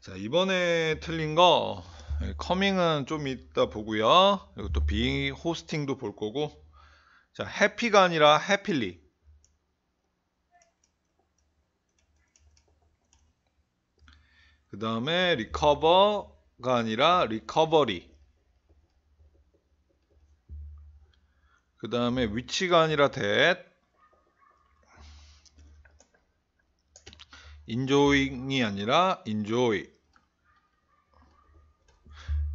자 이번에 틀린 거 예, 커밍은 좀 이따 보고요. 이것도 또 비잉 호스팅도 볼 거고. 자 해피가 아니라 해필리. 그 다음에 리커버가 아니라 리커버리. 그 다음에 위치가 아니라 t 인조 j o 이 아니라 인조이 o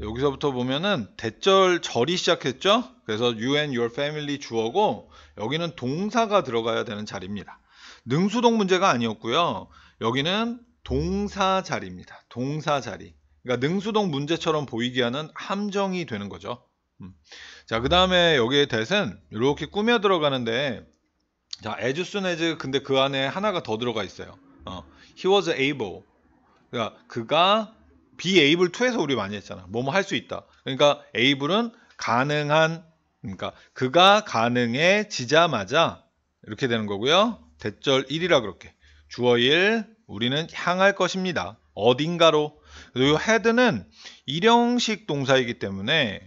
여기서부터 보면은 대절 절이 시작했죠. 그래서 you and your family 주어고 여기는 동사가 들어가야 되는 자리입니다. 능수동 문제가 아니었고요. 여기는 동사 자리입니다. 동사 자리. 그러니까 능수동 문제처럼 보이게 하는 함정이 되는 거죠. 음. 자, 그 다음에 여기에 대은 이렇게 꾸며 들어가는데 자, as soon as 근데 그 안에 하나가 더 들어가 있어요. 어, he was able. 그러니까 그가 be able to에서 우리 많이 했잖아. 뭐뭐 할 수 있다. 그러니까 able은 가능한 그러니까 그가 가능해지자마자 이렇게 되는 거고요. 대절 1이라 그렇게. 주어 1 우리는 향할 것입니다. 어딘가로. 그리고 이 헤드는 일형식 동사이기 때문에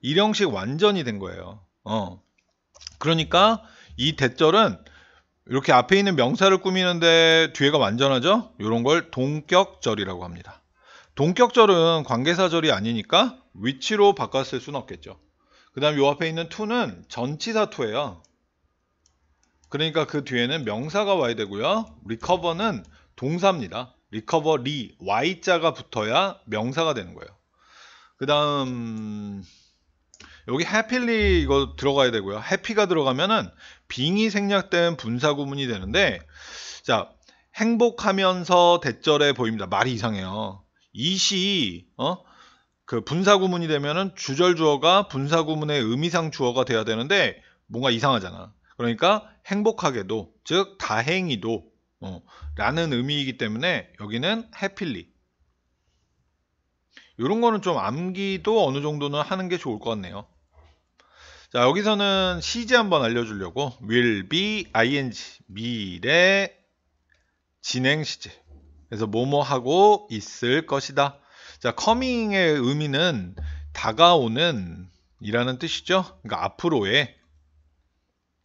일형식 완전히 된 거예요. 어. 그러니까 이 대절은 이렇게 앞에 있는 명사를 꾸미는데 뒤에가 완전하죠? 이런 걸 동격절이라고 합니다. 동격절은 관계사절이 아니니까 위치로 바꿨을 순 없겠죠. 그 다음 요 앞에 있는 to는 전치사 to예요. 그러니까 그 뒤에는 명사가 와야 되고요. recover는 동사입니다. r e c o v e r y자가 붙어야 명사가 되는 거예요. 그 다음 여기 해필리 이거 들어가야 되고요. 해피가 들어가면은 빙이 생략된 분사 구문이 되는데 자 행복하면서 대절해 보입니다. 말이 이상해요. 이시 어? 그 분사 구문이 되면은 주절 주어가 분사 구문의 의미상 주어가 돼야 되는데 뭔가 이상하잖아. 그러니까 행복하게도 즉 다행히도 어, 라는 의미이기 때문에 여기는 해필리 p 이런 거는 좀 암기도 어느 정도는 하는 게 좋을 것 같네요. 자 여기서는 시제 한번 알려주려고 will be ing 미래 진행 시제 그래서 뭐뭐 하고 있을 것이다 자 coming의 의미는 다가오는 이라는 뜻이죠 그러니까 앞으로의